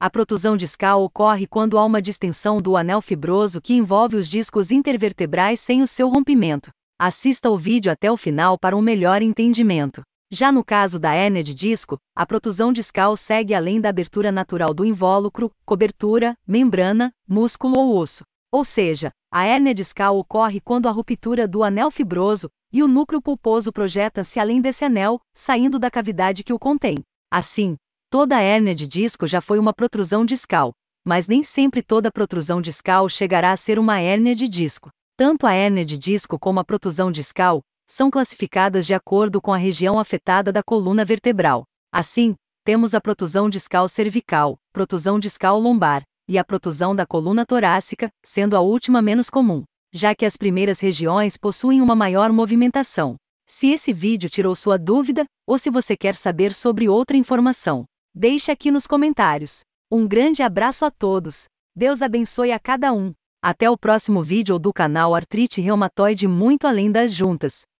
A protusão discal ocorre quando há uma distensão do anel fibroso que envolve os discos intervertebrais sem o seu rompimento. Assista o vídeo até o final para um melhor entendimento. Já no caso da hérnia de disco, a protusão discal segue além da abertura natural do invólucro, cobertura, membrana, músculo ou osso. Ou seja, a hérnia discal ocorre quando a ruptura do anel fibroso e o núcleo pulposo projeta-se além desse anel, saindo da cavidade que o contém. Assim, Toda hérnia de disco já foi uma protrusão discal, mas nem sempre toda protrusão discal chegará a ser uma hérnia de disco. Tanto a hérnia de disco como a protrusão discal são classificadas de acordo com a região afetada da coluna vertebral. Assim, temos a protusão discal cervical, protusão discal lombar e a protusão da coluna torácica, sendo a última menos comum, já que as primeiras regiões possuem uma maior movimentação. Se esse vídeo tirou sua dúvida, ou se você quer saber sobre outra informação, Deixe aqui nos comentários. Um grande abraço a todos. Deus abençoe a cada um. Até o próximo vídeo do canal Artrite Reumatoide Muito Além das Juntas.